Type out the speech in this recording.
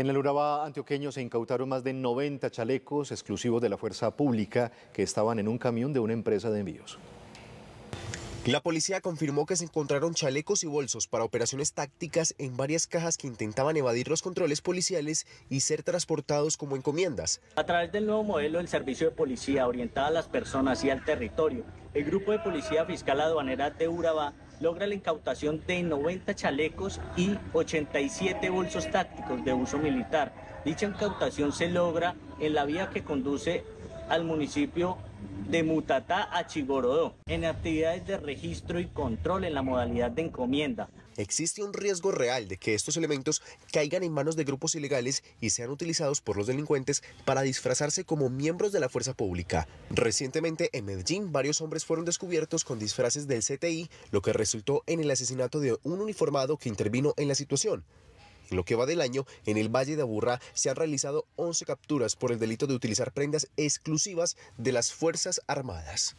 En el Urabá antioqueño se incautaron más de 90 chalecos exclusivos de la fuerza pública que estaban en un camión de una empresa de envíos. La policía confirmó que se encontraron chalecos y bolsos para operaciones tácticas en varias cajas que intentaban evadir los controles policiales y ser transportados como encomiendas. A través del nuevo modelo del servicio de policía orientada a las personas y al territorio, el grupo de policía fiscal aduanera de Urabá logra la incautación de 90 chalecos y 87 bolsos tácticos de uso militar. Dicha incautación se logra en la vía que conduce al municipio de Mutatá a Chigorodó en actividades de registro y control en la modalidad de encomienda. Existe un riesgo real de que estos elementos caigan en manos de grupos ilegales y sean utilizados por los delincuentes para disfrazarse como miembros de la fuerza pública. Recientemente en Medellín varios hombres fueron descubiertos con disfraces del CTI, lo que resultó en el asesinato de un uniformado que intervino en la situación. En lo que va del año, en el Valle de Aburrá se han realizado 11 capturas por el delito de utilizar prendas exclusivas de las Fuerzas Armadas.